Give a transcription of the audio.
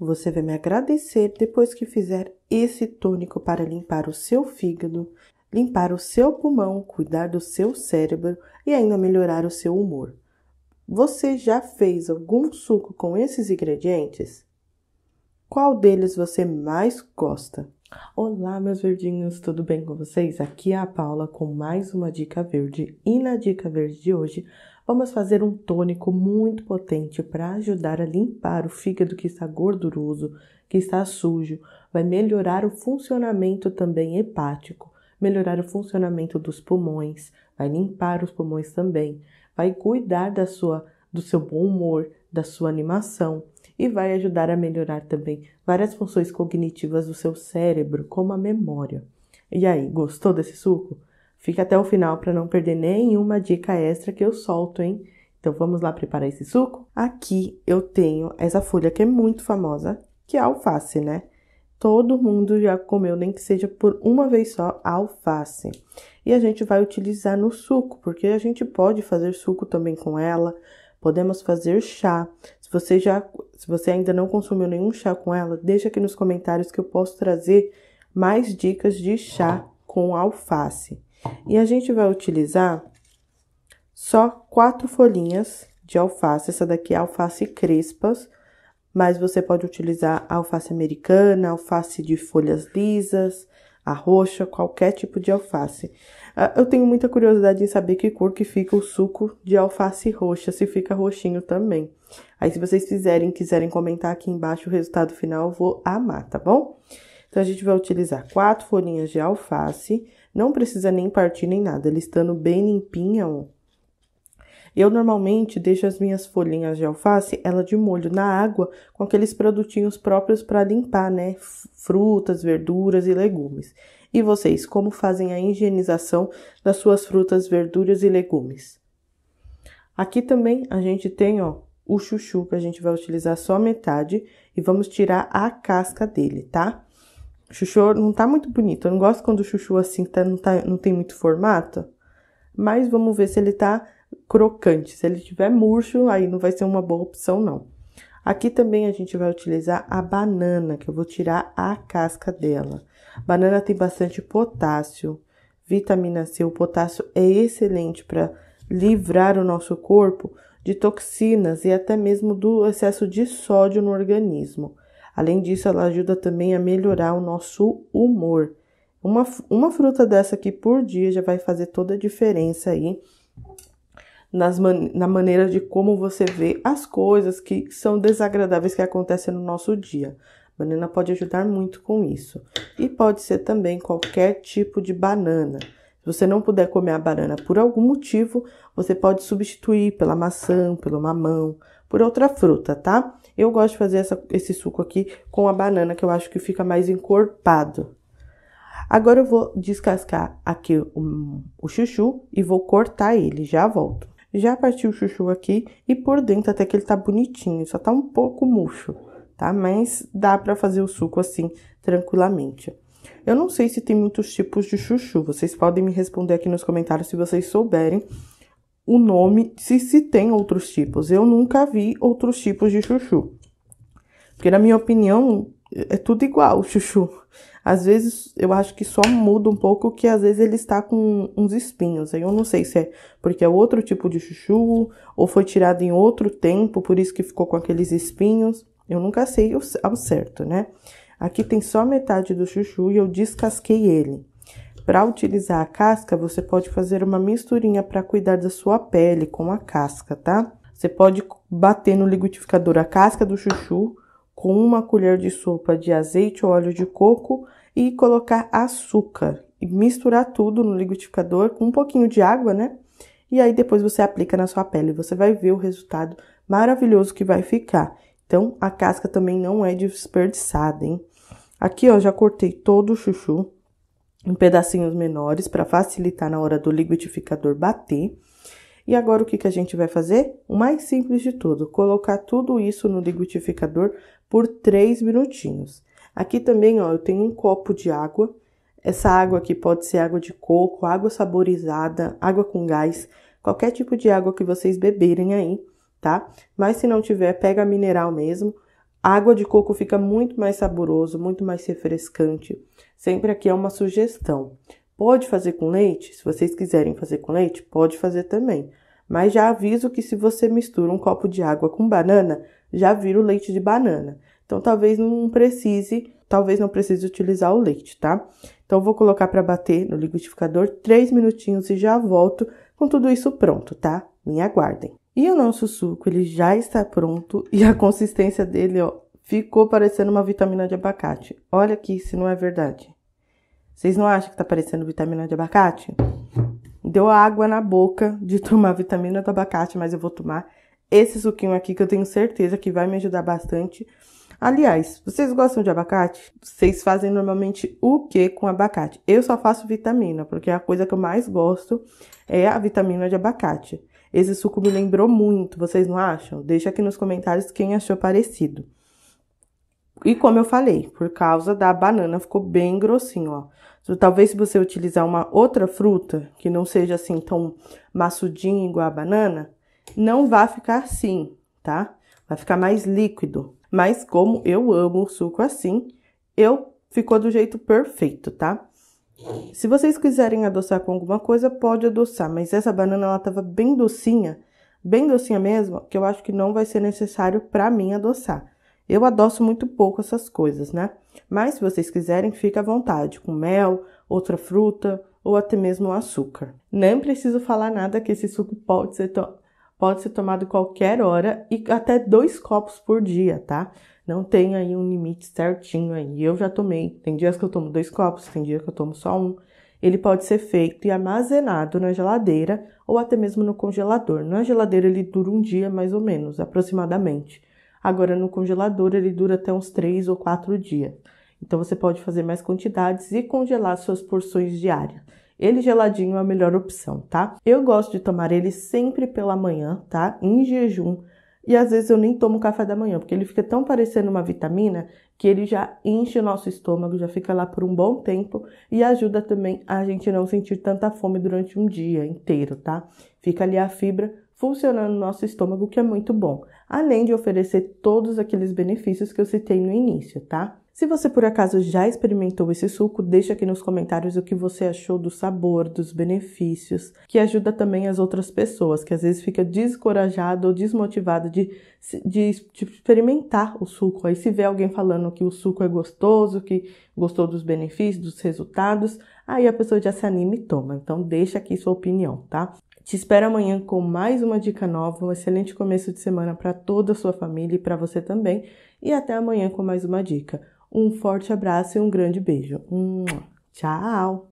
Você vai me agradecer depois que fizer esse tônico para limpar o seu fígado, limpar o seu pulmão, cuidar do seu cérebro e ainda melhorar o seu humor. Você já fez algum suco com esses ingredientes? Qual deles você mais gosta? Olá, meus verdinhos, tudo bem com vocês? Aqui é a Paula com mais uma dica verde. E na dica verde de hoje, Vamos fazer um tônico muito potente para ajudar a limpar o fígado que está gorduroso, que está sujo. Vai melhorar o funcionamento também hepático, melhorar o funcionamento dos pulmões, vai limpar os pulmões também, vai cuidar da sua do seu bom humor, da sua animação e vai ajudar a melhorar também várias funções cognitivas do seu cérebro, como a memória. E aí, gostou desse suco? Fica até o final para não perder nenhuma dica extra que eu solto, hein? Então vamos lá preparar esse suco? Aqui eu tenho essa folha que é muito famosa, que é a alface, né? Todo mundo já comeu, nem que seja por uma vez só, a alface. E a gente vai utilizar no suco, porque a gente pode fazer suco também com ela, podemos fazer chá. Se você já, se você ainda não consumiu nenhum chá com ela, deixa aqui nos comentários que eu posso trazer mais dicas de chá com alface. E a gente vai utilizar só quatro folhinhas de alface. Essa daqui é alface crespas, mas você pode utilizar alface americana, alface de folhas lisas, a roxa, qualquer tipo de alface. Ah, eu tenho muita curiosidade em saber que cor que fica o suco de alface roxa, se fica roxinho também. Aí, se vocês fizerem, quiserem comentar aqui embaixo o resultado final, eu vou amar, tá bom? Então, a gente vai utilizar quatro folhinhas de alface, não precisa nem partir nem nada, ele estando bem limpinha. Ó. Eu normalmente deixo as minhas folhinhas de alface, ela de molho na água, com aqueles produtinhos próprios para limpar, né? Frutas, verduras e legumes. E vocês, como fazem a higienização das suas frutas, verduras e legumes? Aqui também a gente tem, ó, o chuchu, que a gente vai utilizar só metade e vamos tirar a casca dele, tá? chuchu não tá muito bonito. Eu não gosto quando o chuchu assim tá, não, tá, não tem muito formato. Mas vamos ver se ele tá crocante. Se ele tiver murcho, aí não vai ser uma boa opção, não. Aqui também a gente vai utilizar a banana, que eu vou tirar a casca dela. Banana tem bastante potássio, vitamina C. O potássio é excelente para livrar o nosso corpo de toxinas e até mesmo do excesso de sódio no organismo. Além disso, ela ajuda também a melhorar o nosso humor. Uma, uma fruta dessa aqui por dia já vai fazer toda a diferença aí nas man na maneira de como você vê as coisas que são desagradáveis que acontecem no nosso dia. banana pode ajudar muito com isso. E pode ser também qualquer tipo de banana. Se você não puder comer a banana por algum motivo, você pode substituir pela maçã, pelo mamão, por outra fruta, tá? Eu gosto de fazer essa, esse suco aqui com a banana, que eu acho que fica mais encorpado. Agora eu vou descascar aqui o, o chuchu e vou cortar ele, já volto. Já parti o chuchu aqui e por dentro até que ele tá bonitinho, só tá um pouco murcho, tá? Mas dá pra fazer o suco assim, tranquilamente. Eu não sei se tem muitos tipos de chuchu, vocês podem me responder aqui nos comentários se vocês souberem o nome, se se tem outros tipos. Eu nunca vi outros tipos de chuchu. Porque na minha opinião, é, é tudo igual, chuchu. Às vezes eu acho que só muda um pouco que às vezes ele está com uns espinhos. Aí eu não sei se é porque é outro tipo de chuchu ou foi tirado em outro tempo, por isso que ficou com aqueles espinhos. Eu nunca sei ao certo, né? Aqui tem só metade do chuchu e eu descasquei ele. Para utilizar a casca, você pode fazer uma misturinha para cuidar da sua pele com a casca, tá? Você pode bater no liquidificador a casca do chuchu com uma colher de sopa de azeite ou óleo de coco e colocar açúcar e misturar tudo no liquidificador com um pouquinho de água, né? E aí depois você aplica na sua pele, você vai ver o resultado maravilhoso que vai ficar. Então a casca também não é desperdiçada, hein? Aqui, ó, já cortei todo o chuchu em pedacinhos menores para facilitar na hora do liquidificador bater. E agora o que, que a gente vai fazer? O mais simples de tudo, colocar tudo isso no liquidificador por 3 minutinhos. Aqui também, ó, eu tenho um copo de água. Essa água aqui pode ser água de coco, água saborizada, água com gás, qualquer tipo de água que vocês beberem aí, tá? Mas se não tiver, pega mineral mesmo água de coco fica muito mais saboroso, muito mais refrescante. Sempre aqui é uma sugestão. Pode fazer com leite? Se vocês quiserem fazer com leite, pode fazer também. Mas já aviso que se você mistura um copo de água com banana, já vira o leite de banana. Então talvez não precise, talvez não precise utilizar o leite, tá? Então vou colocar para bater no liquidificador 3 minutinhos e já volto com tudo isso pronto, tá? Me aguardem. E o nosso suco, ele já está pronto e a consistência dele, ó, ficou parecendo uma vitamina de abacate. Olha aqui se não é verdade. Vocês não acham que tá parecendo vitamina de abacate? Deu água na boca de tomar vitamina do abacate, mas eu vou tomar esse suquinho aqui que eu tenho certeza que vai me ajudar bastante. Aliás, vocês gostam de abacate? Vocês fazem normalmente o que com abacate? Eu só faço vitamina, porque a coisa que eu mais gosto é a vitamina de abacate. Esse suco me lembrou muito, vocês não acham? Deixa aqui nos comentários quem achou parecido. E como eu falei, por causa da banana ficou bem grossinho, ó. talvez se você utilizar uma outra fruta que não seja assim tão maçudinha igual a banana, não vai ficar assim, tá? Vai ficar mais líquido. Mas como eu amo o suco assim, eu ficou do jeito perfeito, tá? Se vocês quiserem adoçar com alguma coisa, pode adoçar, mas essa banana ela tava bem docinha, bem docinha mesmo, que eu acho que não vai ser necessário para mim adoçar. Eu adoço muito pouco essas coisas, né? Mas se vocês quiserem, fica à vontade com mel, outra fruta ou até mesmo açúcar. Nem preciso falar nada que esse suco pode ser, pode ser tomado qualquer hora e até dois copos por dia, tá? Não tem aí um limite certinho aí. Eu já tomei. Tem dias que eu tomo dois copos, tem dias que eu tomo só um. Ele pode ser feito e armazenado na geladeira ou até mesmo no congelador. Na geladeira ele dura um dia mais ou menos, aproximadamente. Agora no congelador ele dura até uns três ou quatro dias. Então você pode fazer mais quantidades e congelar suas porções diárias. Ele geladinho é a melhor opção, tá? Eu gosto de tomar ele sempre pela manhã, tá? Em jejum e às vezes eu nem tomo café da manhã, porque ele fica tão parecendo uma vitamina que ele já enche o nosso estômago, já fica lá por um bom tempo e ajuda também a gente não sentir tanta fome durante um dia inteiro, tá? Fica ali a fibra funcionando no nosso estômago, que é muito bom, além de oferecer todos aqueles benefícios que eu citei no início, tá? Se você por acaso já experimentou esse suco, deixa aqui nos comentários o que você achou do sabor, dos benefícios, que ajuda também as outras pessoas, que às vezes fica descorajado ou desmotivado de, de, de experimentar o suco. Aí se vê alguém falando que o suco é gostoso, que gostou dos benefícios, dos resultados, aí a pessoa já se anima e toma. Então deixa aqui sua opinião, tá? Te espero amanhã com mais uma dica nova, um excelente começo de semana para toda a sua família e para você também. E até amanhã com mais uma dica. Um forte abraço e um grande beijo. Tchau!